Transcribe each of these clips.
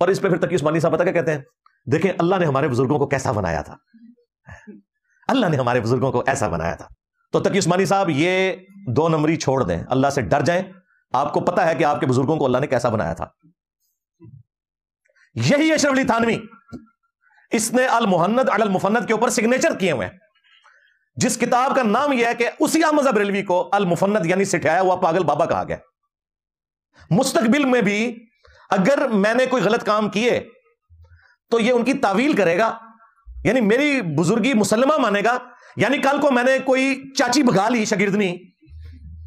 और इस पर फिर तकी उस्मानी साहब पता क्या कहते हैं देखें अल्लाह ने हमारे बुजुर्गों को कैसा बनाया था अल्लाह ने हमारे बुजुर्गों को ऐसा बनाया था तो तकी उस्मानी साहब ये दो नंबरी छोड़ दें अल्लाह से डर जाए आपको पता है कि आपके बुजुर्गों को अल्लाह ने कैसा बनाया था यही अशरफ अली थानवी इसने अल मोहन्नद अल मुफन्नद के ऊपर सिग्नेचर किए हुए हैं जिस किताब का नाम यह है कि उसी अहमद रेलवी को अल मुफन्नद यानी सिठाया हुआ पागल बाबा कहा गया मुस्तकबिल में भी अगर मैंने कोई गलत काम किए तो ये उनकी तावील करेगा यानी मेरी बुजुर्गी मुसलमा मानेगा यानी कल को मैंने कोई चाची भगा ली शगिर्दनी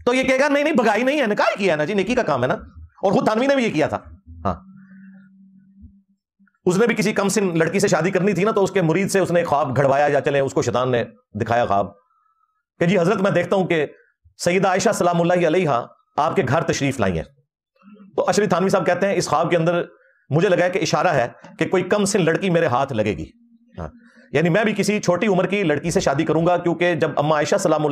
तो ये कहेगा नहीं नहीं भगाई नहीं है निकाल किया है ना जी नेकी का काम है ना और खुद तानवी ने भी ये किया था हाँ उसने भी किसी कम सिन लड़की से शादी करनी थी ना तो उसके मुरीद से उसने ख्वाब घड़वाया या चले उसको शैतान ने दिखाया ख्वाब कि जी हजरत मैं देखता हूं कि सईद आयशा सलाम आपके घर तशरीफ लाई है तो अशरी थानवी साहब कहते हैं इस ख्वाब के अंदर मुझे लगा कि इशारा है कि कोई कम से लड़की मेरे हाथ लगेगी हाँ। यानी मैं भी किसी छोटी उम्र की लड़की से शादी करूंगा क्योंकि जब अम्मा आयशा सलाम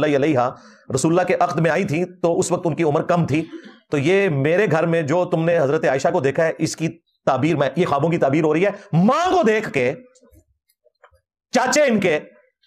रसुल्ला के अख्त में आई थी तो उस वक्त उनकी उम्र कम थी तो ये मेरे घर में जो तुमने हजरत आयशा को देखा है इसकी ताबीर में ये ख्वाबों की ताबीर हो रही है मां को देख के चाचे इनके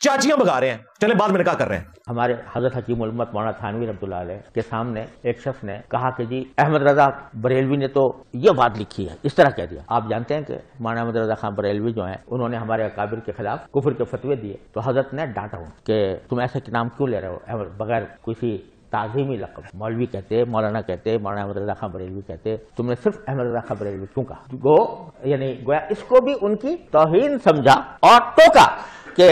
चाचियां बगा रहे हैं चले बाद में निका कर रहे हैं हमारे हजरत हकीम उलमत मौना थानवी रमतुल्ला के सामने एक शख्स ने कहा कि जी अहमद रजा बरेलवी ने तो ये बात लिखी है इस तरह कह दिया आप जानते हैं कि माना अहमद रजा खान बरेलवी जो है उन्होंने हमारे अकाबिर के खिलाफ कुफर के फतवे दिए तो हजरत ने डांटा हूँ कि तुम ऐसे नाम क्यों ले रहे हो बगैर किसी ताजीमी लकब मौलवी कहते मौलाना कहते मौलाना अहमद रजा खां बरेलवी कहते तुमने सिर्फ अहमद रजा खां बरेलवी क्यों कहा गो यानी गोया इसको भी उनकी तोहन समझा और टोका कि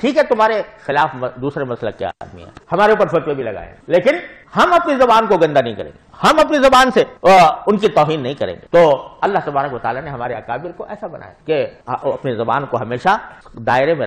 ठीक है तुम्हारे खिलाफ दूसरे मसल के आदमी है हमारे ऊपर फतवे भी लगाए लेकिन हम अपनी जबान को गंदा नहीं करेंगे हम अपनी जबान से उनकी तोहिन नहीं करेंगे तो अल्लाह तबारक वाली ने हमारे अकाबिर को ऐसा बनाया कि अपनी जबान को हमेशा दायरे में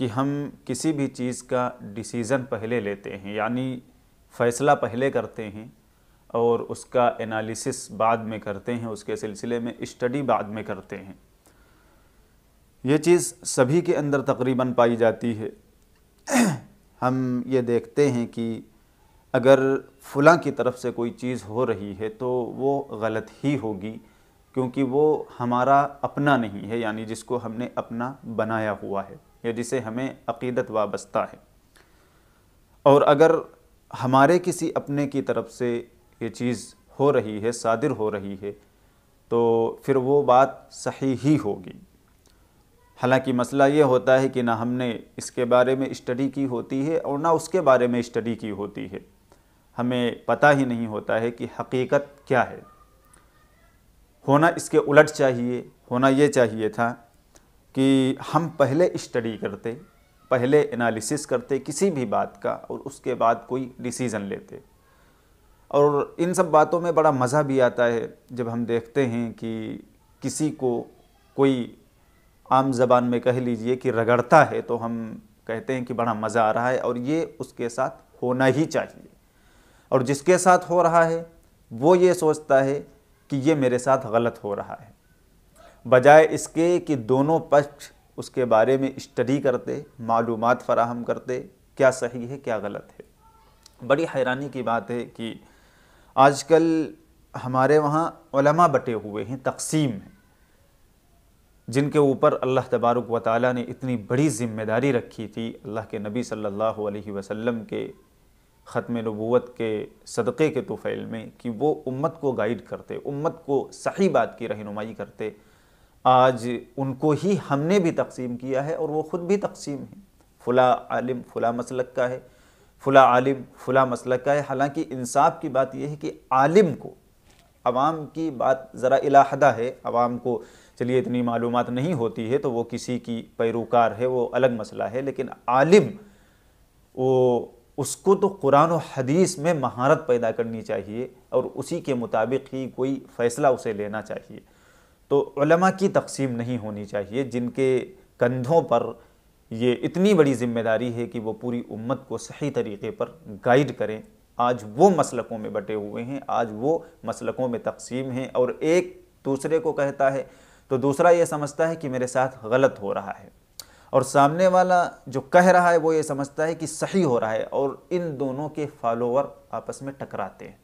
कि हम किसी भी चीज़ का डिसीज़न पहले लेते हैं यानी फ़ैसला पहले करते हैं और उसका एनालिसिस बाद में करते हैं उसके सिलसिले में स्टडी बाद में करते हैं ये चीज़ सभी के अंदर तकरीबन पाई जाती है हम ये देखते हैं कि अगर फलां की तरफ से कोई चीज़ हो रही है तो वो गलत ही होगी क्योंकि वो हमारा अपना नहीं है यानी जिसको हमने अपना बनाया हुआ है या जिसे हमें अकीदत वाबस्ता है और अगर हमारे किसी अपने की तरफ से ये चीज़ हो रही है सादिर हो रही है तो फिर वो बात सही ही होगी हालांकि मसला ये होता है कि ना हमने इसके बारे में स्टडी की होती है और ना उसके बारे में स्टडी की होती है हमें पता ही नहीं होता है कि हकीकत क्या है होना इसके उलट चाहिए होना ये चाहिए था कि हम पहले स्टडी करते पहले एनालिसिस करते किसी भी बात का और उसके बाद कोई डिसीज़न लेते और इन सब बातों में बड़ा मज़ा भी आता है जब हम देखते हैं कि किसी को कोई आम जबान में कह लीजिए कि रगड़ता है तो हम कहते हैं कि बड़ा मज़ा आ रहा है और ये उसके साथ होना ही चाहिए और जिसके साथ हो रहा है वो ये सोचता है कि ये मेरे साथ गलत हो रहा है बजाय इसके कि दोनों पक्ष उसके बारे में स्टडी करते मालूम फराहम करते क्या सही है क्या गलत है बड़ी हैरानी की बात है कि आजकल हमारे वहाँ बटे हुए हैं तकसीम हैं जिनके ऊपर अल्लाह तबारक व ताली ने इतनी बड़ी जिम्मेदारी रखी थी अल्लाह के नबी सल्लल्लाहु अलैहि वसल्लम के ख़त्म नबूत के सदक़े के तोफ़ैल में कि वो उम्मत को गाइड करते उम्मत को सही बात की रहनुमाई करते आज उनको ही हमने भी तकसीम किया है और वो ख़ुद भी तकसीम है फ़ुला आलिम फ़ुला मसलक का है फ़ुला आलिम फ़ुला मसलक का है हालांकि इंसाफ की बात यह है कि आलिम को आवाम की बात ज़रा इलाहदा है आवाम को चलिए इतनी मालूम नहीं होती है तो वो किसी की पैरोकार है वो अलग मसला है लेकिन आलिम वो उसको तो कुरान और हदीस में महारत पैदा करनी चाहिए और उसी के मुताबिक ही कोई फ़ैसला उसे लेना चाहिए तो की तकसीम नहीं होनी चाहिए जिनके कंधों पर ये इतनी बड़ी जिम्मेदारी है कि वो पूरी उम्मत को सही तरीके पर गाइड करें आज वो मसलकों में बटे हुए हैं आज वो मसलकों में तकसीम हैं और एक दूसरे को कहता है तो दूसरा ये समझता है कि मेरे साथ गलत हो रहा है और सामने वाला जो कह रहा है वो ये समझता है कि सही हो रहा है और इन दोनों के फॉलोवर आपस में टकराते हैं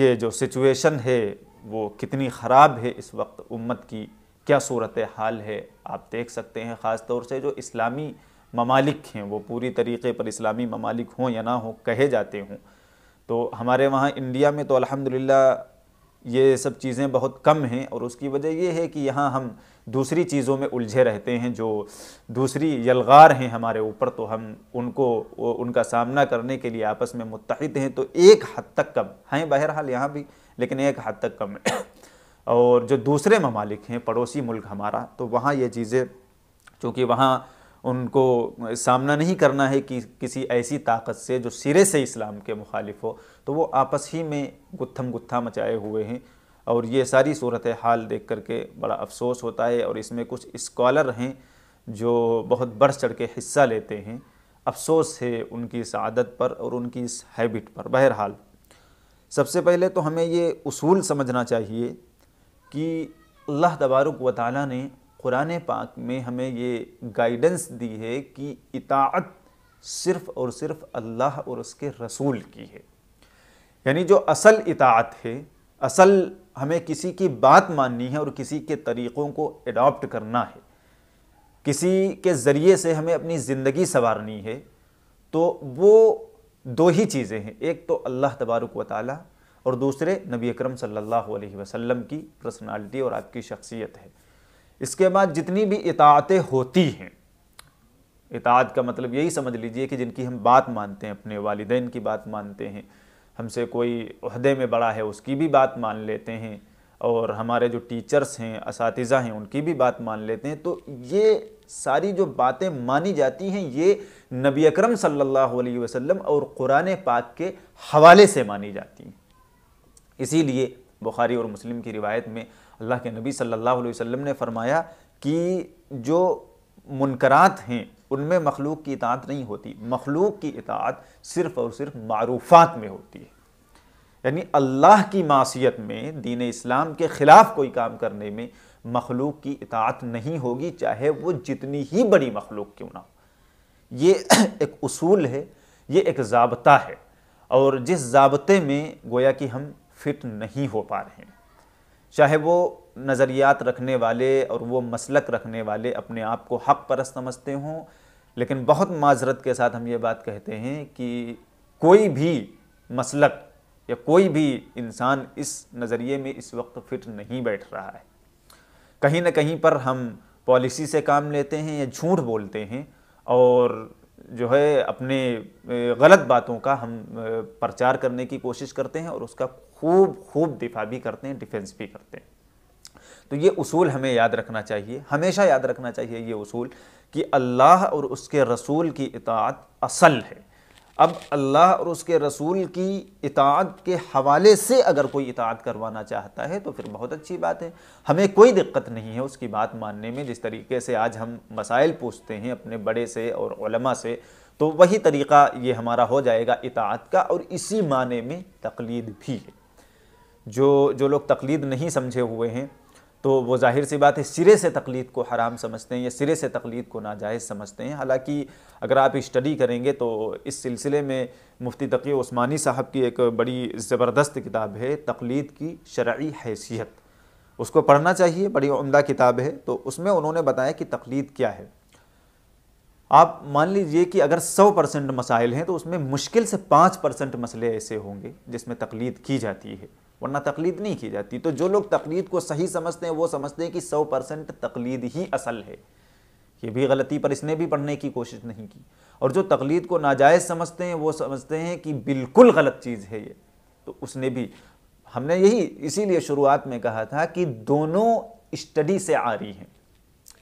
ये जो सिचुएशन है वो कितनी ख़राब है इस वक्त उम्मत की क्या सूरत हाल है आप देख सकते हैं ख़ास तौर से जो इस्लामी ममालिक हैं वो पूरी तरीके पर इस्लामी ममालिक हों या ना हों कहे जाते हों तो हमारे वहाँ इंडिया में तो अल्हम्दुलिल्लाह ये सब चीज़ें बहुत कम हैं और उसकी वजह ये है कि यहाँ हम दूसरी चीज़ों में उलझे रहते हैं जो दूसरी यलगार हैं हमारे ऊपर तो हम उनको उनका सामना करने के लिए आपस में मुतहद हैं तो एक हद तक कम हैं बहरहाल यहाँ भी लेकिन एक हद तक कम है और जो दूसरे ममालिक हैं पड़ोसी मुल्क हमारा तो वहाँ ये चीज़ें चूँकि वहाँ उनको सामना नहीं करना है कि किसी ऐसी ताकत से जो सिरे से इस्लाम के मुखालिफ हो तो वो आपस ही में गुत्थम गुत्था मचाए हुए हैं और ये सारी सूरत हाल देख करके बड़ा अफसोस होता है और इसमें कुछ इस्कॉलर हैं जो बहुत बढ़ चढ़ के हिस्सा लेते हैं अफसोस है उनकी इस आदत पर और उनकी इस हैबिट पर बहरहाल सबसे पहले तो हमें ये उसूल समझना चाहिए कि अल्लाह तबारक व ताली ने क़ुरान पाक में हमें ये गाइडेंस दी है कि इताअत सिर्फ़ और सिर्फ़ अल्लाह और उसके रसूल की है यानी जो असल इताअत है असल हमें किसी की बात माननी है और किसी के तरीक़ों को एडॉप्ट करना है किसी के ज़रिए से हमें अपनी ज़िंदगी संवारनी है तो वो दो ही चीज़ें हैं एक तो अल्लाह तबारक व ताली और दूसरे नबी अक्रम सल्लल्लाहु वसम की पर्सनैलिटी और आपकी शख्सियत है इसके बाद जितनी भी इतातें होती हैं इतात का मतलब यही समझ लीजिए कि जिनकी हम बात मानते हैं अपने वालदेन की बात मानते हैं हमसे कोई अहदे में बड़ा है उसकी भी बात मान लेते हैं और हमारे जो टीचर्स हैं इस हैं उनकी भी बात मान लेते हैं तो ये सारी जो बातें मानी जाती हैं ये नबी अकरम सल्लल्लाहु अलैहि वसल्लम और कुरान पाक के हवाले से मानी जाती हैं इसीलिए बुखारी और मुस्लिम की रिवायत में अल्लाह के नबी सल्लल्लाहु अलैहि वसल्लम ने फरमाया कि जो मुनकरात हैं उनमें मखलूक की इतात नहीं होती मखलूक की इतात सिर्फ़ और सिर्फ मरूफ़ात में होती है यानी अल्लाह की मासीत में दीन इस्लाम के ख़िलाफ़ कोई काम करने में मखलूक की इतात नहीं होगी चाहे वो जितनी ही बड़ी मखलूक क्यों ना हो ये एक असूल है ये एक जबता है और जिस जबते में गोया कि हम फिट नहीं हो पा रहे हैं चाहे वो नज़रियात रखने वाले और वो मसलक रखने वाले अपने आप को हक परस्त समझते हों लेकिन बहुत माजरत के साथ हम ये बात कहते हैं कि कोई भी मसलक या कोई भी इंसान इस नज़रिए में इस वक्त फ़िट नहीं बैठ रहा है कहीं ना कहीं पर हम पॉलिसी से काम लेते हैं या झूठ बोलते हैं और जो है अपने गलत बातों का हम प्रचार करने की कोशिश करते हैं और उसका खूब खूब दिफा भी करते हैं डिफेंस भी करते हैं तो ये उसूल हमें याद रखना चाहिए हमेशा याद रखना चाहिए ये उसूल कि अल्लाह और उसके रसूल की इतात असल है अब अल्लाह और उसके रसूल की इताद के हवाले से अगर कोई इताद करवाना चाहता है तो फिर बहुत अच्छी बात है हमें कोई दिक्कत नहीं है उसकी बात मानने में जिस तरीके से आज हम मसाइल पूछते हैं अपने बड़े से और उलमा से तो वही तरीक़ा ये हमारा हो जाएगा इतात का और इसी माने में तकलीद भी है जो जो लोग तकलीद नहीं समझे हुए हैं तो वो जाहिर सी बात है सिरे से तकलीद को हराम समझते हैं या सिरे से तकलीद को नाजायज़ समझते हैं हालांकि अगर आप स्टडी करेंगे तो इस सिलसिले में मुफ्ती तकी ओस्मानी साहब की एक बड़ी ज़बरदस्त किताब है तकलीद की शरा हैसियत उसको पढ़ना चाहिए बड़ी उमदा किताब है तो उसमें उन्होंने बताया कि तकलीद क्या है आप मान लीजिए कि अगर 100 परसेंट मसाइल हैं तो उसमें मुश्किल से 5 परसेंट मसले ऐसे होंगे जिसमें तकलीद की जाती है वरना तकलीद नहीं की जाती तो जो लोग तकलीद को सही समझते हैं वो समझते हैं कि सौ परसेंट तकलीद ही असल है ये भी गलती पर इसने भी पढ़ने की कोशिश नहीं की और जो तकलीद को नाजायज़ समझते हैं वो समझते हैं कि बिल्कुल गलत चीज़ है ये तो उसने भी हमने यही इसीलिए शुरुआत में कहा था कि दोनों स्टडी से आ रही हैं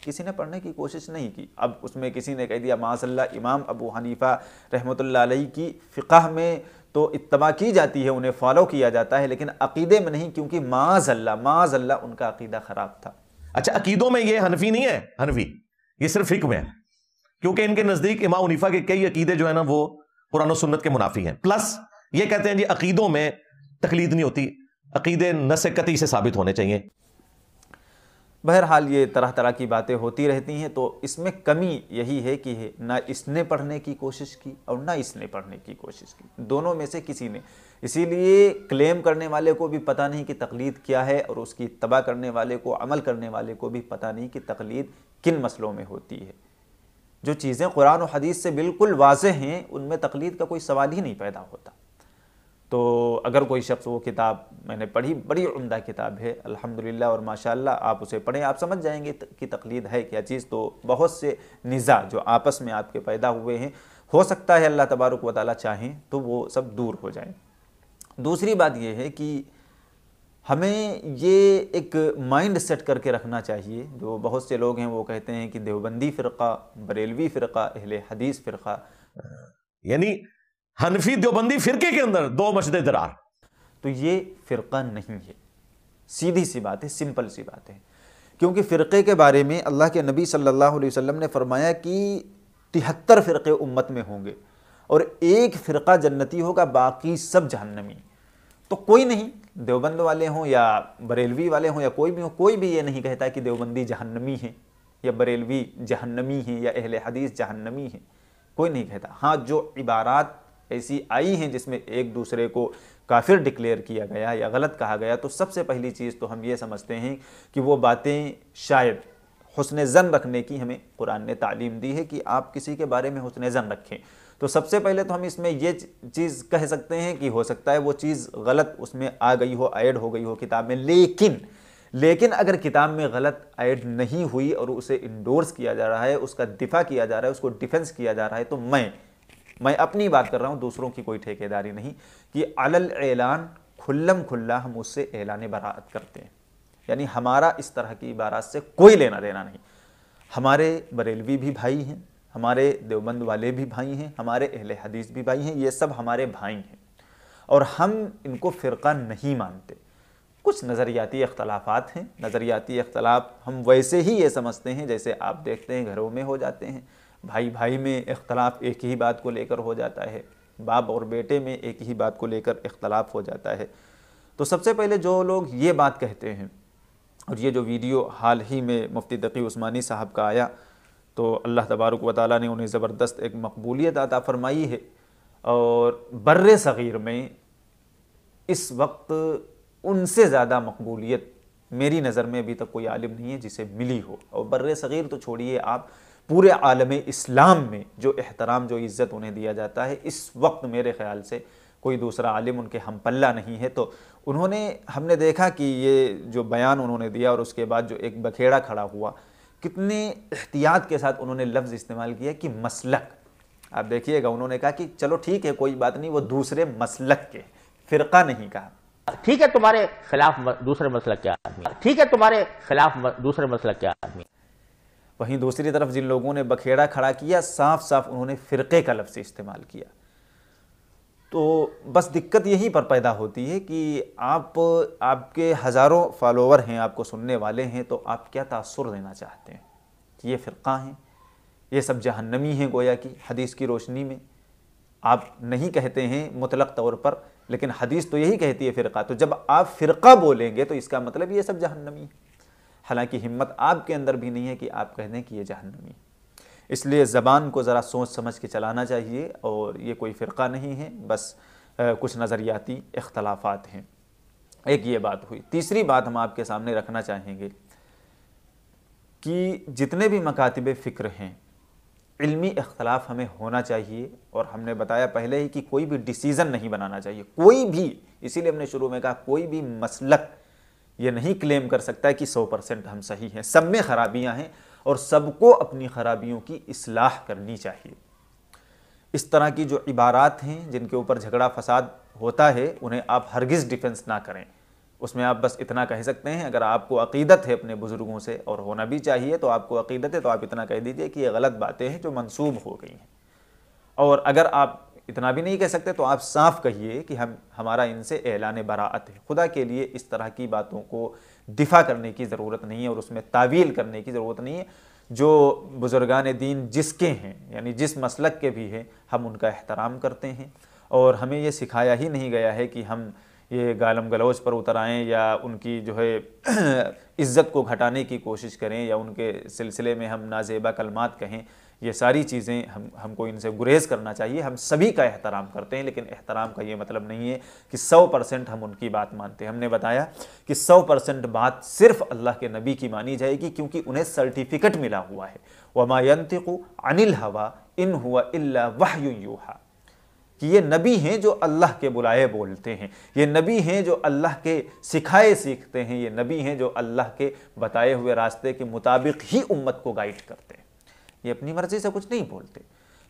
किसी ने पढ़ने की कोशिश नहीं की अब उसमें किसी ने कह दिया माशल्ला इमाम अबू हनीफ़ा रहमतुल्लाह की फ़िका में तो इतबा की जाती है उन्हें फॉलो किया जाता है लेकिन अकीदे में नहीं क्योंकि माज अल्लाह उनका अकीदा ख़राब था अच्छा अकीदों में ये हनफी नहीं है हनफी ये सिर्फ फिक में है क्योंकि इनके नज़दीक इमाम उनीफा के कई अकीदे जो है ना वो पुरानो सुन्नत के मुनाफी हैं प्लस ये कहते हैं जी अकीदों में तकलीद नहीं होती अकीदे नस कती से साबित होने चाहिए बहरहाल ये तरह तरह की बातें होती रहती हैं तो इसमें कमी यही है कि है, ना इसने पढ़ने की कोशिश की और ना इसने पढ़ने की कोशिश की दोनों में से किसी ने इसीलिए क्लेम करने वाले को भी पता नहीं कि तकलीद क्या है और उसकी तबाह करने वाले को अमल करने वाले को भी पता नहीं कि तकलीद किन मसलों में होती है जो चीज़ें कुरान और हदीस से बिल्कुल वाज हैं उनमें तकलीद का कोई सवाल ही नहीं पैदा होता तो अगर कोई शख्स वो किताब मैंने पढ़ी बड़ी उमदा किताब है अल्हम्दुलिल्लाह और माशाल्लाह आप उसे पढ़ें आप समझ जाएंगे कि तकलीद है क्या चीज़ तो बहुत से निज़ा जो आपस में आपके पैदा हुए हैं हो सकता है अल्लाह तबारक व चाहें तो वो सब दूर हो जाए दूसरी बात यह है कि हमें ये एक माइंड सेट करके रखना चाहिए जो बहुत से लोग हैं वो कहते हैं कि देवबंदी फ़िरका बरेलवी फ़िरका अहल हदीस फ़िरका यानी हनफी देवबंदी फिरके के अंदर दो मशद दरार तो ये फ़िरका नहीं है सीधी सी बात है सिंपल सी बात है क्योंकि फ़िरके के बारे में अल्लाह के नबी सल्लल्लाहु अलैहि वसल्लम ने फरमाया कि तिहत्तर फ़िरके उम्मत में होंगे और एक फ़िरका जन्नती होगा बाकी सब जहन्नमी तो कोई नहीं देवबंद वाले हों या बरेलवी वाले हों या कोई भी हो कोई भी ये नहीं कहता कि देवबंदी जहन्नमी है या बरेलवी जहन्नमी है या अहल हदीस जहन्नमी है कोई नहीं कहता हाँ जो इबारात ऐसी आई हैं जिसमें एक दूसरे को काफिर डिक्लेयर किया गया या गलत कहा गया तो सबसे पहली चीज़ तो हम ये समझते हैं कि वो बातें शायद हसन ज़न रखने की हमें कुरान ने तालीम दी है कि आप किसी के बारे में हसन ज़न रखें तो सबसे पहले तो हम इसमें ये चीज़ कह सकते हैं कि हो सकता है वो चीज़ गलत उसमें आ गई हो ऐड हो गई हो किताब में लेकिन लेकिन अगर किताब में गलत ऐड नहीं हुई और उसे इंडोर्स किया जा रहा है उसका दिफा किया जा रहा है उसको डिफेंस किया जा रहा है तो मैं मैं अपनी बात कर रहा हूँ दूसरों की कोई ठेकेदारी नहीं कि अलल ऐलान खुल्लम खुल्ला हम उससे ऐलान बरात करते हैं यानी हमारा इस तरह की इबारात से कोई लेना देना नहीं हमारे बरेलवी भी भाई हैं हमारे देवबंद वाले भी भाई हैं हमारे अहल हदीस भी भाई हैं ये सब हमारे भाई हैं और हम इनको फ़िरका नहीं मानते कुछ नज़रियाती अख्तलाफात हैं नज़रियाती अख्तलाफ हम वैसे ही ये समझते हैं जैसे आप देखते हैं घरों में हो जाते हैं भाई भाई में इख्तलाफ एक ही बात को लेकर हो जाता है बाप और बेटे में एक ही बात को लेकर इख्तलाफ हो जाता है तो सबसे पहले जो लोग ये बात कहते हैं और ये जो वीडियो हाल ही में मुफ्ती तकी उस्मानी साहब का आया तो अल्लाह तबारक व ने उन्हें ज़बरदस्त एक मकबूलियत अता फ़रमाई है और बर सग़ीर में इस वक्त उनसे ज़्यादा मकबूलियत मेरी नज़र में अभी तक कोई आलिम नहीं है जिसे मिली हो और बर सग़ीर तो छोड़िए आप पूरे आलम इस्लाम में जो एहतराम जो इज़्ज़त उन्हें दिया जाता है इस वक्त मेरे ख्याल से कोई दूसरा आलिम उनके हम पल्ला नहीं है तो उन्होंने हमने देखा कि ये जो बयान उन्होंने दिया और उसके बाद जो एक बखेड़ा खड़ा हुआ कितने एहतियात के साथ उन्होंने लफ्ज़ इस्तेमाल किया कि मसलक आप देखिएगा उन्होंने कहा कि चलो ठीक है कोई बात नहीं वो दूसरे मसलक के फ़िरका नहीं कहा ठीक है तुम्हारे खिलाफ दूसरे मसलक के आदमी ठीक है तुम्हारे खिलाफ दूसरे मसलक के आदमी वहीं दूसरी तरफ जिन लोगों ने बखेड़ा खड़ा किया साफ साफ उन्होंने फ़िरके का लफ्ज़ इस्तेमाल किया तो बस दिक्कत यहीं पर पैदा होती है कि आप आपके हज़ारों फॉलोवर हैं आपको सुनने वाले हैं तो आप क्या तासर देना चाहते हैं कि ये फ़िरका हैं ये सब जहन्नमी हैं गोया कि हदीस की रोशनी में आप नहीं कहते हैं मुतलक तौर पर लेकिन हदीस तो यही कहती है फ़िरका तो जब आप फ़िरका बोलेंगे तो इसका मतलब ये सब जहन्नमी है हालांकि हिम्मत आपके अंदर भी नहीं है कि आप कह दें कि ये जहन्नमी इसलिए ज़बान को ज़रा सोच समझ के चलाना चाहिए और ये कोई फ़िरका नहीं है बस कुछ नज़रियाती इख्तलाफात हैं एक ये बात हुई तीसरी बात हम आपके सामने रखना चाहेंगे कि जितने भी मकातब फ़िक्र हैं इल्मी इख्तलाफ हमें होना चाहिए और हमने बताया पहले ही कि कोई भी डिसीज़न नहीं बनाना चाहिए कोई भी इसीलिए हमने शुरू में कहा कोई भी मसलक ये नहीं क्लेम कर सकता कि सौ परसेंट हम सही हैं सब में खराबियां हैं और सबको अपनी खराबियों की असलाह करनी चाहिए इस तरह की जो इबारात हैं जिनके ऊपर झगड़ा फसाद होता है उन्हें आप हरगिज़ डिफेंस ना करें उसमें आप बस इतना कह सकते हैं अगर आपको अकीदत है अपने बुज़ुर्गों से और होना भी चाहिए तो आपको अकीदत है तो आप इतना कह दीजिए कि ये गलत बातें हैं जो मंसूब हो गई हैं और अगर आप इतना भी नहीं कह सकते तो आप साफ कहिए कि हम हमारा इनसे एलान बरात है खुदा के लिए इस तरह की बातों को दिफा करने की ज़रूरत नहीं है और उसमें तावील करने की ज़रूरत नहीं है जो बुज़ुर्गान दीन जिसके हैं यानी जिस मसलक के भी हैं हम उनका एहतराम करते हैं और हमें ये सिखाया ही नहीं गया है कि हम ये गालम गलौज पर उतर आएँ या उनकी जो है इज़्ज़त को घटाने की कोशिश करें या उनके सिलसिले में हम नाजेबा कलमात कहें ये सारी चीज़ें हम हमको इनसे गुरेज करना चाहिए हम सभी का एहतराम करते हैं लेकिन एहतराम का ये मतलब नहीं है कि सौ परसेंट हम उनकी बात मानते हैं हमने बताया कि सौ परसेंट बात सिर्फ अल्लाह के नबी की मानी जाएगी क्योंकि उन्हें सर्टिफिकेट मिला हुआ है वमायंतु अनिल हवा इन हुआ अल्ला वाह यूहा कि ये नबी हैं जो अल्लाह के बुलाए बोलते हैं ये नबी हैं जो अल्लाह के सिखाए सीखते हैं ये नबी हैं जो अल्लाह के बताए हुए रास्ते के मुताबिक ही उम्मत को गाइड करते हैं ये अपनी मर्जी से कुछ नहीं बोलते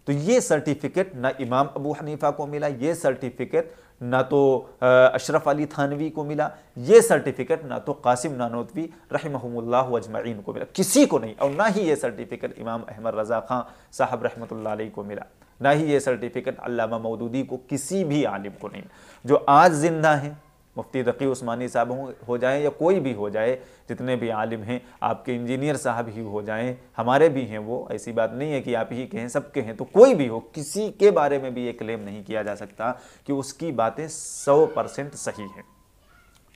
तो ये सर्टिफिकेट ना इमाम अबू हनीफा को मिला ये सर्टिफिकेट ना तो अशरफ अली थानवी को मिला ये सर्टिफिकेट ना तो कासिम नानोतवी रहमहुल्ला अजमाइन को मिला किसी को नहीं और ना ही ये सर्टिफिकेट इमाम अहमद रज़ा खां साहब रहमतुल्लाह को मिला ना ही ये सर्टिफिकेट अल्लामा मौदूदी को किसी भी आलिम को नहीं जो आज ज़िंदा हैं मुफ्ती रकी उस्मानी साहब हो जाएं या कोई भी हो जाए जितने भी आलिम हैं आपके इंजीनियर साहब ही हो जाएं हमारे भी हैं वो ऐसी बात नहीं है कि आप ही के हैं सबके हैं तो कोई भी हो किसी के बारे में भी ये क्लेम नहीं किया जा सकता कि उसकी बातें सौ परसेंट सही हैं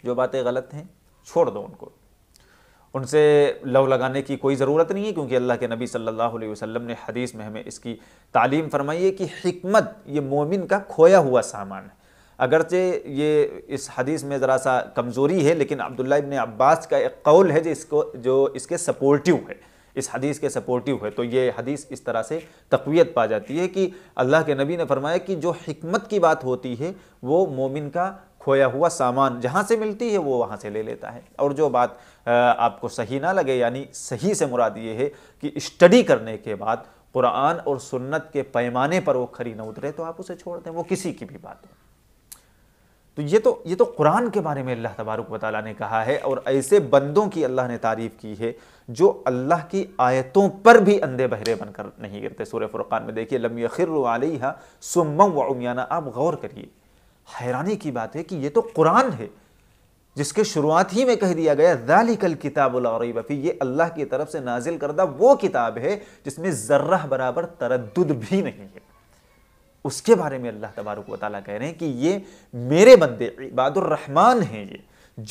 जो बातें गलत हैं छोड़ दो उनको उनसे लव लगाने की कोई ज़रूरत नहीं है क्योंकि अल्लाह के नबी सल्लल्लाहु अलैहि वसल्लम ने हदीस में हमें इसकी तालीम फरमाई है कि हमत ये मोमिन का खोया हुआ सामान है अगरचे ये इस हदीस में ज़रा सा कमज़ोरी है लेकिन अब्दुल्ला इबन अब्बास का एक कौल है जो इसको जो इसके सपोर्टिव है इस हदीस के सपोर्टिव है तो ये हदीस इस तरह से तकवीत पा जाती है कि अल्लाह के नबी ने फरमाया कि जो हमत की बात होती है वो मोमिन का खोया हुआ सामान जहाँ से मिलती है वो वहाँ से ले लेता है और जो बात आपको सही ना लगे यानी सही से मुराद ये है कि स्टडी करने के बाद कुरान और सुन्नत के पैमाने पर वो खरी न उतरे तो आप उसे छोड़ दें वो किसी की भी बात हो तो ये तो ये तो कुरान के बारे में अल्लाह तबारक वाली ने कहा है और ऐसे बंदों की अल्लाह ने तारीफ़ की है जो अल्लाह की आयतों पर भी अंधे बहरे बनकर नहीं गिरते सूर्य फुरक़ान में देखिए लम्बी यखिर वाली व उमियाना आप गौर करिए हैरानी की बात है कि ये तो कुरान है जिसके शुरुआत ही में कह दिया गया किताब किताबी ये अल्लाह की तरफ से नाजिल करदा वो किताब है जिसमें ज़र्रा बराबर तरद भी नहीं है उसके बारे में अल्लाह तबारक वाली कह रहे हैं कि ये मेरे बंदे इबादुररहमान हैं ये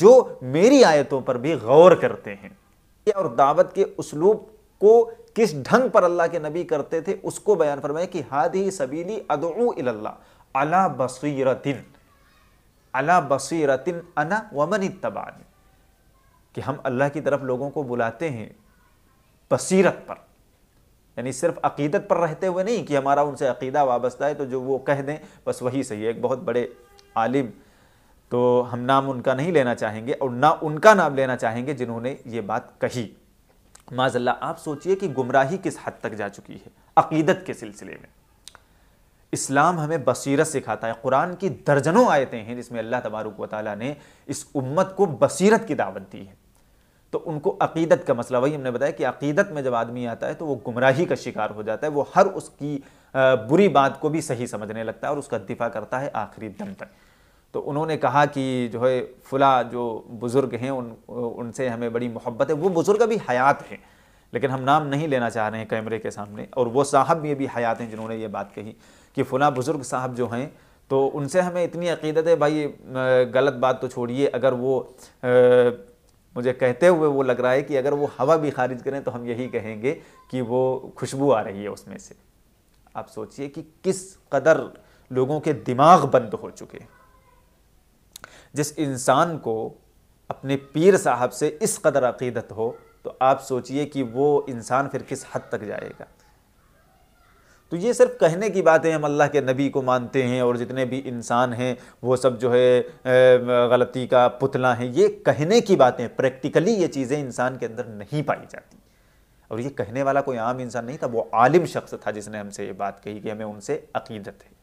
जो मेरी आयतों पर भी गौर करते हैं और दावत के उसलूब को किस ढंग पर अल्लाह के नबी करते थे उसको बयान फरमाए कि हादी सबीली अदू अला बसीरतिन अला बसीरतिन अना वमन तबान कि हम अल्लाह की तरफ लोगों को बुलाते हैं बसीरत पर यानी सिर्फ अकीदत पर रहते हुए नहीं कि हमारा उनसे अकीदा वाबस्ता है तो जो वो कह दें बस वही सही है एक बहुत बड़े आलिम तो हम नाम उनका नहीं लेना चाहेंगे और ना उनका नाम लेना चाहेंगे जिन्होंने ये बात कही माजल्ला आप सोचिए कि गुमराही किस हद तक जा चुकी है अकीदत के सिलसिले में इस्लाम हमें बसीरत सिखाता है कुरान की दर्जनों आयतें हैं जिसमें अल्लाह तबारक वाली ने इस उम्मत को बसीरत की दावत दी है तो उनको अकीदत का मसला वही हमने बताया कि अकीदत में जब आदमी आता है तो वो गुमराही का शिकार हो जाता है वो हर उसकी बुरी बात को भी सही समझने लगता है और उसका दिफा करता है आखिरी दम तक तो उन्होंने कहा कि जो है फुला जो बुज़ुर्ग हैं उन उनसे हमें बड़ी मोहब्बत है वो बुज़ुर्ग अभी हयात हैं लेकिन हम नाम नहीं लेना चाह रहे हैं कैमरे के सामने और वो साहब भी अभी हयात हैं जिन्होंने ये बात कही कि फ़ुला बुज़ुर्ग साहब जो हैं तो उनसे हमें इतनी अकीदत है भाई गलत बात तो छोड़िए अगर वो मुझे कहते हुए वो लग रहा है कि अगर वो हवा भी खारिज करें तो हम यही कहेंगे कि वो खुशबू आ रही है उसमें से आप सोचिए कि किस कदर लोगों के दिमाग बंद हो चुके जिस इंसान को अपने पीर साहब से इस कदर अकीदत हो तो आप सोचिए कि वो इंसान फिर किस हद तक जाएगा तो ये सिर्फ कहने की बात है हम अल्लाह के नबी को मानते हैं और जितने भी इंसान हैं वो सब जो है गलती का पुतला है ये कहने की बातें प्रैक्टिकली ये चीज़ें इंसान के अंदर नहीं पाई जाती और ये कहने वाला कोई आम इंसान नहीं था वो आलिम शख्स था जिसने हमसे ये बात कही कि हमें उनसे अकीदत है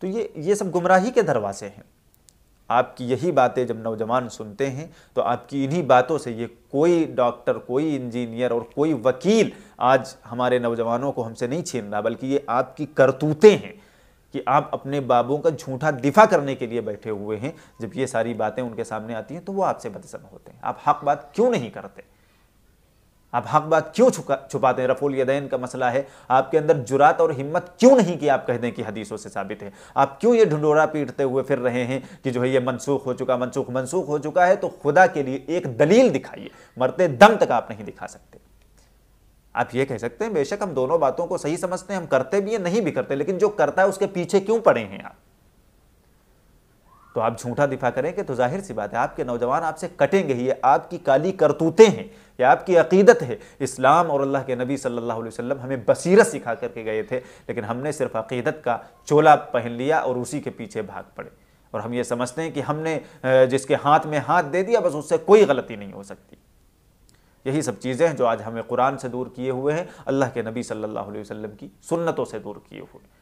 तो ये ये सब गुमराही के दरवाजे हैं आपकी यही बातें जब नौजवान सुनते हैं तो आपकी इन्हीं बातों से ये कोई डॉक्टर कोई इंजीनियर और कोई वकील आज हमारे नौजवानों को हमसे नहीं छीन रहा बल्कि ये आपकी करतूतें हैं कि आप अपने बाबों का झूठा दिफा करने के लिए बैठे हुए हैं जब ये सारी बातें उनके सामने आती हैं तो वो आपसे बदसन होते हैं आप हक बात क्यों नहीं करते आप हक बात क्यों छुपा छुपाते हैं रफुल यदैन का मसला है आपके अंदर जुरात और हिम्मत क्यों नहीं कि आप कह दें कि हदीसों से साबित है आप क्यों ये ढंडोरा पीटते हुए फिर रहे हैं कि जो है ये मनसूख हो चुका मनसूख मनसूख हो चुका है तो खुदा के लिए एक दलील दिखाइए मरते दम तक आप नहीं दिखा सकते आप ये कह सकते हैं बेशक हम दोनों बातों को सही समझते हैं हम करते भी हैं नहीं भी करते लेकिन जो करता है उसके पीछे क्यों पड़े हैं आप तो आप झूठा दिफा करेंगे तो जाहिर सी बात है आपके नौजवान आपसे कटेंगे ही आपकी काली करतूतें हैं या आपकी अकीदत है इस्लाम और अल्लाह के नबी सल्लल्लाहु अलैहि वसल्लम हमें बसीरत सिखा करके गए थे लेकिन हमने सिर्फ अकीदत का चोला पहन लिया और उसी के पीछे भाग पड़े और हम ये समझते हैं कि हमने जिसके हाथ में हाथ दे दिया बस उससे कोई गलती नहीं हो सकती यही सब चीज़ें हैं जो आज हमें कुरान से दूर किए हुए हैं अल्लाह के नबी सल्लल्लाहु अलैहि वसल्लम की सुन्नतों से दूर किए हुए हैं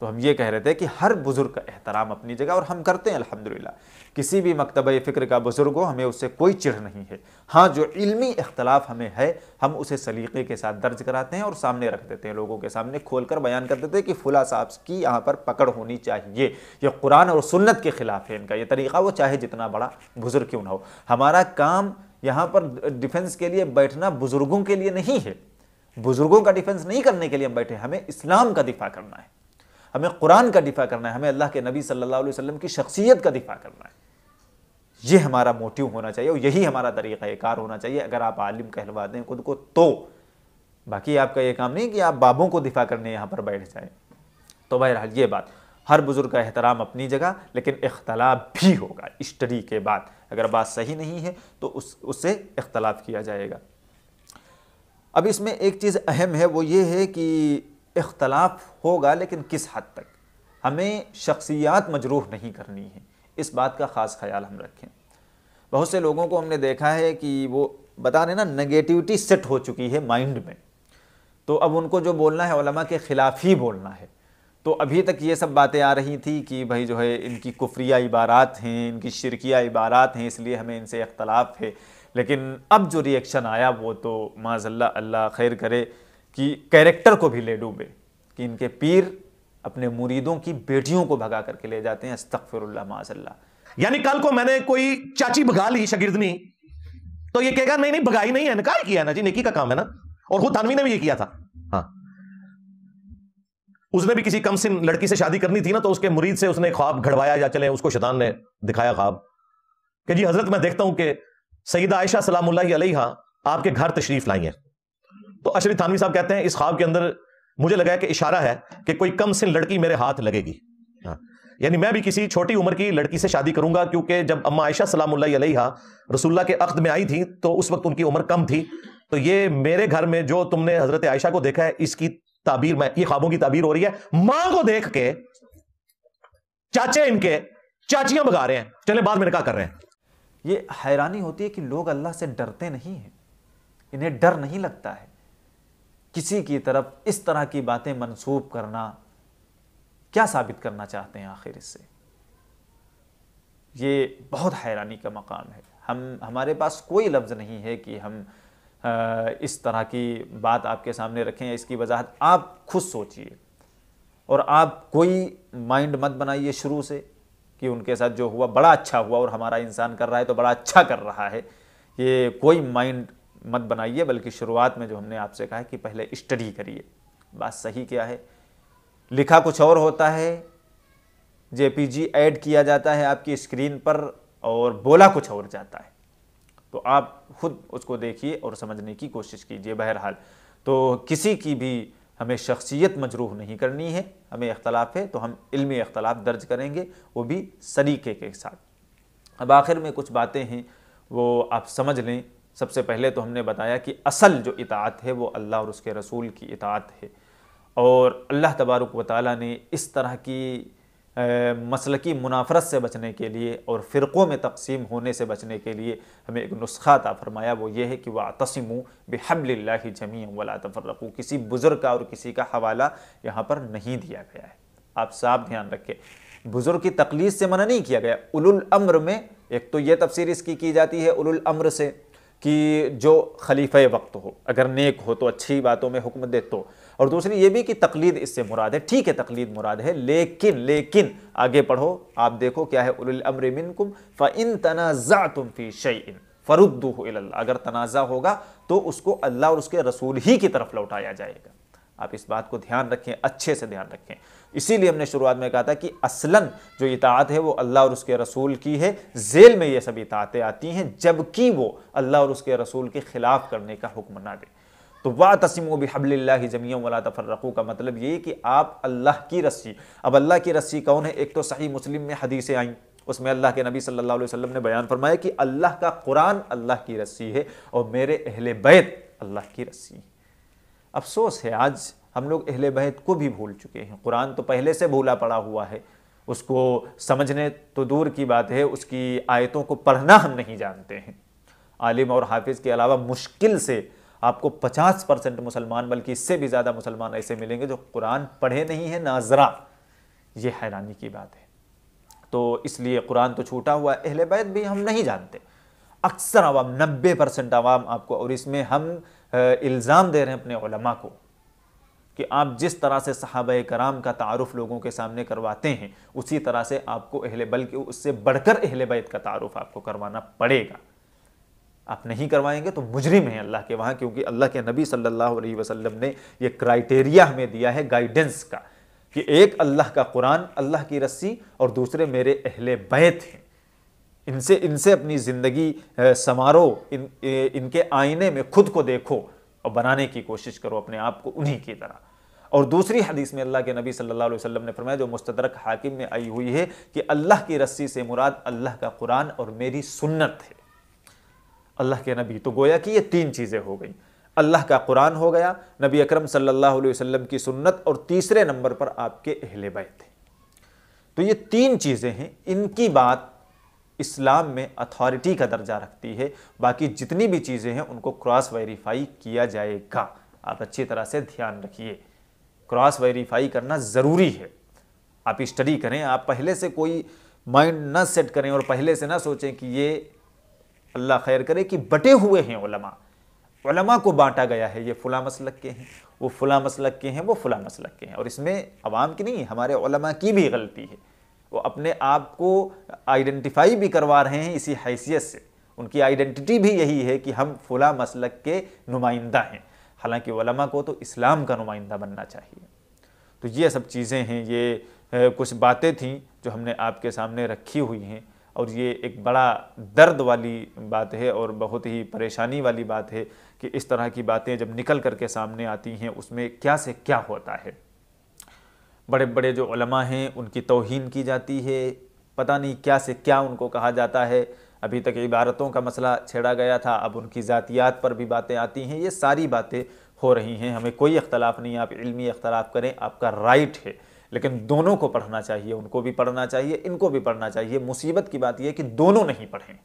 तो हम ये कह रहे थे कि हर बुज़ुर्ग का एहतराम अपनी जगह और हम करते हैं अल्हम्दुलिल्लाह किसी भी मकतब फ़िक्र का बुज़ुर्ग हो हमें उससे कोई चिढ़ नहीं है हाँ जो इल्मी इख्तलाफ हमें है हम उसे सलीके के साथ दर्ज कराते हैं और सामने रख देते हैं लोगों के सामने खोल कर बयान कर देते हैं कि फ़ुला साहब की यहाँ पर पकड़ होनी चाहिए यह कुरान और सुन्नत के ख़िलाफ़ है इनका यह तरीक़ा वो चाहे जितना बड़ा बुज़ुर्ग क्यों ना हो हमारा काम यहाँ पर डिफेंस के लिए बैठना बुज़ुर्गों के लिए नहीं है बुज़ुर्गों का डिफेंस नहीं करने के लिए हम बैठे हमें इस्लाम का दिफा करना है हमें कुरान का दिफा करना है हमें अल्लाह के नबी सल्लल्लाहु अलैहि वसल्लम की शख्सियत का दिफा करना है ये हमारा मोटिव होना चाहिए और यही हमारा तरीक़ा कार होना चाहिए अगर आप आलिम कहलवा दें खुद को तो बाकी आपका ये काम नहीं कि आप बाबों को दिफा करने यहाँ पर बैठ जाए तो बहरहाल ये बात हर बुज़ुर्ग का एहतराम अपनी जगह लेकिन इख्तलाफ भी होगा स्टडी के बाद अगर बात सही नहीं है तो उस उससे इख्तलाफ किया जाएगा अब इसमें एक चीज़ अहम है वो ये है कि इख्तलाफ होगा लेकिन किस हद तक हमें शख्सियात मजरूह नहीं करनी है इस बात का ख़ास ख्याल हम रखें बहुत से लोगों को हमने देखा है कि वो बता रहे ना नेगेटिविटी सेट हो चुकी है माइंड में तो अब उनको जो बोलना है ओलमा के ख़िलाफ़ ही बोलना है तो अभी तक ये सब बातें आ रही थी कि भाई जो है इनकी कुफ्रिया इबारात हैं इनकी शिरकिया इबारात हैं इसलिए हमें इनसे इख्तलाफ है लेकिन अब जो रिएक्शन आया वो तो माजल्ला अल्लाह खैर करे कि कैरेक्टर को भी ले डूबे कि इनके पीर अपने मुरीदों की बेटियों को भगा करके ले जाते हैं अस्तफिर माजल्ला यानी कल को मैंने कोई चाची भगा ली शगिर्दनी तो ये कहेगा नहीं नहीं भगाई नहीं है इनकार किया ना जी नेकी का काम है ना और खुद धानवी ने भी ये किया था हाँ उसने भी किसी कम से लड़की से शादी करनी थी ना तो उसके मुरीद से उसने ख्वाब घड़वाया या चले उसको शैतान ने दिखाया ख्वाब कि जी हजरत मैं देखता हूं कि सईदा आयशा सलाम आपके घर तशरीफ लाई है तो अशरी थानवी साहब कहते हैं इस ख्वाब के अंदर मुझे लगा कि इशारा है कि कोई कम से लड़की मेरे हाथ लगेगी हाँ। यानी मैं भी किसी छोटी उम्र की लड़की से शादी करूंगा क्योंकि जब अम्मा आयशा सलाम रसुल्ला के अख्त में आई थी तो उस वक्त उनकी उम्र कम थी तो ये मेरे घर में जो तुमने हजरत आयशा को देखा है इसकी ताबीर मैं ये ख्वाबों की ताबीर हो रही है मां को देख के चाचे इनके चाचियां भगा रहे हैं चले बाद में निकाह कर रहे हैं ये हैरानी होती है कि लोग अल्लाह से डरते नहीं हैं इन्हें डर नहीं लगता है किसी की तरफ इस तरह की बातें मनसूब करना क्या साबित करना चाहते हैं आखिर इससे ये बहुत हैरानी का मकाम है हम हमारे पास कोई लफ्ज़ नहीं है कि हम इस तरह की बात आपके सामने रखें इसकी वजाहत आप खुद सोचिए और आप कोई माइंड मत बनाइए शुरू से कि उनके साथ जो हुआ बड़ा अच्छा हुआ और हमारा इंसान कर रहा है तो बड़ा अच्छा कर रहा है ये कोई माइंड मत बनाइए बल्कि शुरुआत में जो हमने आपसे कहा है कि पहले स्टडी करिए बात सही क्या है लिखा कुछ और होता है जेपीजी ऐड किया जाता है आपकी स्क्रीन पर और बोला कुछ और जाता है तो आप खुद उसको देखिए और समझने की कोशिश कीजिए बहरहाल तो किसी की भी हमें शख्सियत मजरूह नहीं करनी है हमें अख्तलाफ है तो हम इल्मी अख्तलाफ दर्ज करेंगे वो भी सलीके के साथ अब आखिर में कुछ बातें हैं वो आप समझ लें सबसे पहले तो हमने बताया कि असल जो इतात है वो अल्लाह और उसके रसूल की इतात है और अल्लाह तबारक व ताली ने इस तरह की मसल की मुनाफरत से बचने के लिए और फ़िरक़ों में तकसीम होने से बचने के लिए हमें एक नुस्खा था फरमाया वो ये है कि वह ला बेहबल्ला जमी वला तफरकू किसी बुज़ुर्ग का और किसी का हवाला यहाँ पर नहीं दिया गया है आप साफ ध्यान रखें बुज़ुर्ग की तकलीस से मना नहीं किया गया उलुल अम्र में एक तो ये तफसीर इसकी की जाती है उलुल अम्र से कि जो खलीफे वक्त हो अगर नेक हो तो अच्छी बातों में हुक्म दे तो और दूसरी ये भी कि तकलीद इससे मुराद है ठीक है तकलीद मुराद है लेकिन लेकिन आगे पढ़ो आप देखो क्या है उलमर मिनकुम तनाज़ा तुम फ़ी शई फ़रुद्दू अगर तनाज़ा होगा तो उसको अल्लाह और उसके रसूल ही की तरफ लौटाया जाएगा आप इस बात को ध्यान रखें अच्छे से ध्यान रखें इसीलिए हमने शुरुआत में कहा था कि असलन जो इतात है वो अल्लाह और उसके रसूल की है जेल में ये सब इतातें आती हैं जबकि वो अल्लाह और उसके रसूल के ख़िलाफ़ करने का हुक्म ना दे तो वा तसिम भी हबल्ला जमिया वाला तफरकू का मतलब ये कि आप अल्लाह की रस्सी अब अल्लाह की रस्सी कौन है एक तो सही मुस्लिम में हदीसें आई उसमें अल्लाह के नबी सल्लल्लाहु अलैहि वसल्लम ने बयान फरमाया कि अल्लाह का कुरान अल्लाह की रस्सी है और मेरे अहल बैत अल्लाह की रस्सी अफसोस है आज हम लोग अहल बैत को भी भूल चुके हैं कुरान तो पहले से भूला पड़ा हुआ है उसको समझने तो दूर की बात है उसकी आयतों को पढ़ना हम नहीं जानते हैं आलिम और हाफिज़ के अलावा मुश्किल से आपको 50 परसेंट मुसलमान बल्कि इससे भी ज़्यादा मुसलमान ऐसे मिलेंगे जो कुरान पढ़े नहीं हैं नाजरा ये हैरानी की बात है तो इसलिए कुरान तो छूटा हुआ अहल बैत भी हम नहीं जानते अक्सर आवाम नब्बे परसेंट आवाम आपको और इसमें हम इल्ज़ाम दे रहे हैं अपने को कि आप जिस तरह से सहाब कराम का तारफ़ लोगों के सामने करवाते हैं उसी तरह से आपको अहल बल्कि उससे बढ़कर अहल बैत का तारफ़ आपको करवाना पड़ेगा आप नहीं करवाएंगे तो मुजरिम है अल्लाह के वहाँ क्योंकि अल्लाह के नबी सल्लल्लाहु अलैहि वसल्लम ने ये क्राइटेरिया हमें दिया है गाइडेंस का कि एक अल्लाह का कुरान अल्लाह की रस्सी और दूसरे मेरे अहल बैत हैं इनसे इनसे अपनी ज़िंदगी संवारो इन इनके आईने में खुद को देखो और बनाने की कोशिश करो अपने आप को उन्हीं की तरह और दूसरी हदीस में अल्लाह के नबी सल्लल्लाहु अलैहि वसल्लम ने फरमाया जो मुस्तदरक हाकिम में आई हुई है कि अल्लाह की रस्सी से मुराद अल्लाह का कुरान और मेरी सुन्नत है अल्लाह के नबी तो गोया कि ये तीन चीज़ें हो गई अल्लाह का कुरान हो गया नबी अकरम सल्लल्लाहु अलैहि वसल्लम की सुन्नत और तीसरे नंबर पर आपके अहले बैत तो ये तीन चीज़ें हैं इनकी बात इस्लाम में अथॉरिटी का दर्जा रखती है बाकी जितनी भी चीज़ें हैं उनको क्रॉस वेरीफाई किया जाएगा आप अच्छी तरह से ध्यान रखिए क्रॉस वेरीफाई करना ज़रूरी है आप स्टडी करें आप पहले से कोई माइंड ना सेट करें और पहले से ना सोचें कि ये अल्लाह खैर करे कि बटे हुए हैं ओलमा को बांटा गया है ये फ़ुला मसलक के हैं वो फ़ुला मसलक के हैं वो फ़ुला मसलक के हैं और इसमें आवाम की नहीं हमारे ओलमा की भी गलती है वो अपने आप को आइडेंटिफाई भी करवा रहे हैं इसी हैसियत से उनकी आइडेंटिटी भी यही है कि हम फ़ुला मसलक के नुमाइंदा हैं हालांकि वलमा को तो इस्लाम का नुमाइंदा बनना चाहिए तो ये सब चीज़ें हैं ये कुछ बातें थीं जो हमने आपके सामने रखी हुई हैं और ये एक बड़ा दर्द वाली बात है और बहुत ही परेशानी वाली बात है कि इस तरह की बातें जब निकल करके सामने आती हैं उसमें क्या से क्या होता है बड़े बड़े जो हैं उनकी तोहन की जाती है पता नहीं क्या से क्या उनको कहा जाता है अभी तक इबारतों का मसला छेड़ा गया था अब उनकी ज़ातियात पर भी बातें आती हैं ये सारी बातें हो रही हैं हमें कोई अख्तलाफ नहीं आप इल्मी अख्तलाफ करें आपका राइट है लेकिन दोनों को पढ़ना चाहिए उनको भी पढ़ना चाहिए इनको भी पढ़ना चाहिए मुसीबत की बात यह कि दोनों नहीं पढ़ें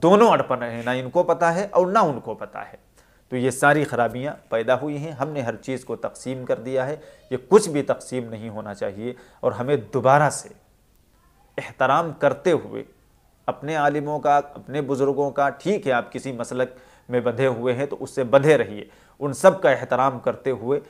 दोनों अड़पन रहे ना इनको पता है और ना उनको पता है तो ये सारी खराबियाँ पैदा हुई हैं हमने हर चीज़ को तकसीम कर दिया है ये कुछ भी तकसीम नहीं होना चाहिए और हमें दोबारा से एहतराम करते हुए अपने आलिमों का अपने बुज़ुर्गों का ठीक है आप किसी मसलक में बंधे हुए हैं तो उससे बंधे रहिए उन सब का एहतराम करते हुए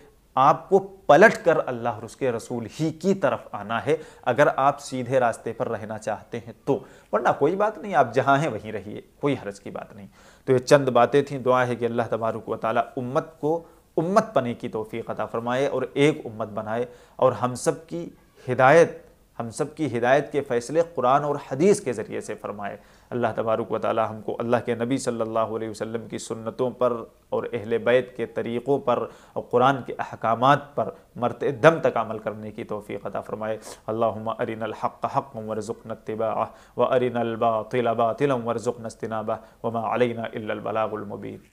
आपको पलट कर अल्लाह और उसके रसूल ही की तरफ आना है अगर आप सीधे रास्ते पर रहना चाहते हैं तो वरना कोई बात नहीं आप जहाँ हैं वहीं रहिए कोई हरज की बात नहीं तो ये चंद बातें थी दुआ है कि अल्लाह तबारक व ताली उम्मत को उम्मत पने की तोफ़ी अता फ़रमाए और एक उम्मत बनाए और हम सब की हिदायत हम सब की हिदायत के फ़ैसले कुरान और हदीस के ज़रिए से फ़रमाए अल्लाह तबारक व ताली हमको अल्लाह के नबी सल्लल्लाहु अलैहि वसल्लम की सुन्नतों पर और अहल बैत के तरीक़ों पर और कुरान के अहकाम पर मरत दम तक अमल करने की तोफ़ी अदा फ़रमाए अल्लाह अरिन हक़ हक़ वरज़ुक़न तबा व अरिन अलबा तिलबा तिलम वरज़ुक़न अस्तिनाबा वमा अलैना